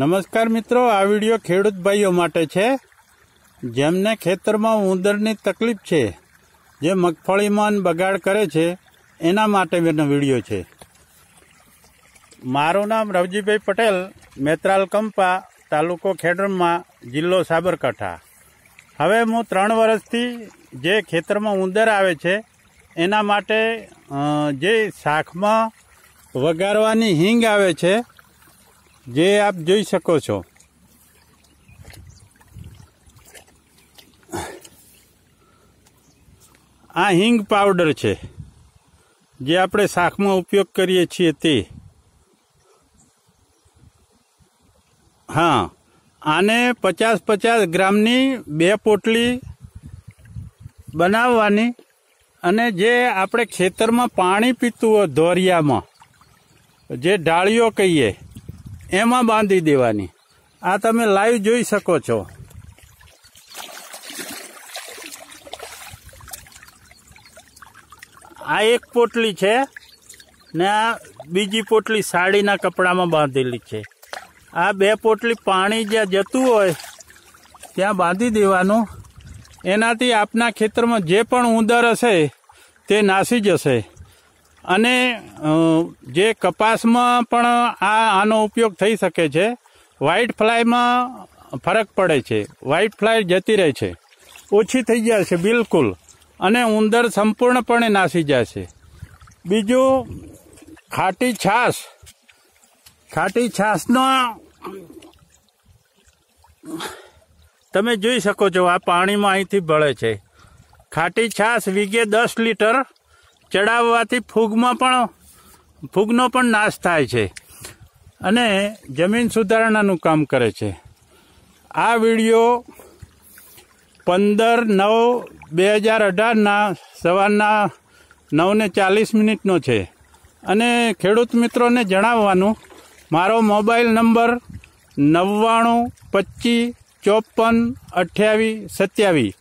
નમસ્કાર મિત્રો આ વિડીયો ખેડૂત ભાઈઓ માટે છે જેમને ખેતરમાં ઉંદરની તકલીફ છે જે મગફળીમાં બગાડ કરે છે એના માટે મેં વિડીયો છે મારું નામ રવજીભાઈ પટેલ મેત્રાલ કંપા તાલુકો ખેડરમાં જિલ્લો સાબરકાંઠા હવે હું ત્રણ વર્ષથી જે ખેતરમાં ઉંદર આવે છે એના માટે જે શાખમાં વગાડવાની હિંગ આવે છે જે આપ જોઈ શકો છો આ હિંગ પાવડર છે જે આપણે શાકમાં ઉપયોગ કરીએ છીએ તે હા આને પચાસ પચાસ ગ્રામની બે પોટલી બનાવવાની અને જે આપણે ખેતરમાં પાણી પીતું હોય ધોરિયામાં જે ડાળીઓ કહીએ એમાં બાંધી દેવાની આ તમે લાઈવ જોઈ શકો છો આ એક પોટલી છે ને આ બીજી પોટલી સાડીના કપડામાં બાંધેલી છે આ બે પોટલી પાણી જ્યાં જતું હોય ત્યાં બાંધી દેવાનું એનાથી આપના ખેતરમાં જે પણ ઉંદર હશે તે નાસી જશે અને જે કપાસમાં પણ આ આનો ઉપયોગ થઈ શકે છે વ્હાઇટ ફ્લાયમાં ફરક પડે છે વ્હાઇટ ફ્લાય જતી રહે છે ઓછી થઈ જાય છે બિલકુલ અને ઉંદર સંપૂર્ણપણે નાસી જાય છે બીજું ખાટી છાશ ખાટી છાશનો તમે જોઈ શકો છો આ પાણીમાં અહીંથી ભળે છે ખાટી છાશ વીગે દસ લીટર ચડાવવાથી ફૂગમાં પણ ફૂગનો પણ નાશ થાય છે અને જમીન સુધારણાનું કામ કરે છે આ વિડીયો પંદર નવ બે હજાર અઢારના સવારના નવને ચાલીસ મિનિટનો છે અને ખેડૂત મિત્રોને જણાવવાનું મારો મોબાઈલ નંબર નવ્વાણું પચીસ ચોપન અઠ્યાવીસ સત્યાવીસ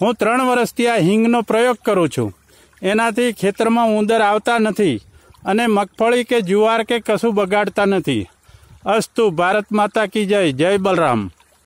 હું ત્રણ વર્ષથી આ હિંગનો પ્રયોગ કરું છું એનાથી ખેતરમાં ઉંદર આવતા નથી અને મગફળી કે જુવાર કે કશું બગાડતા નથી અસ્તુ ભારત માતા કી જય જય બલરામ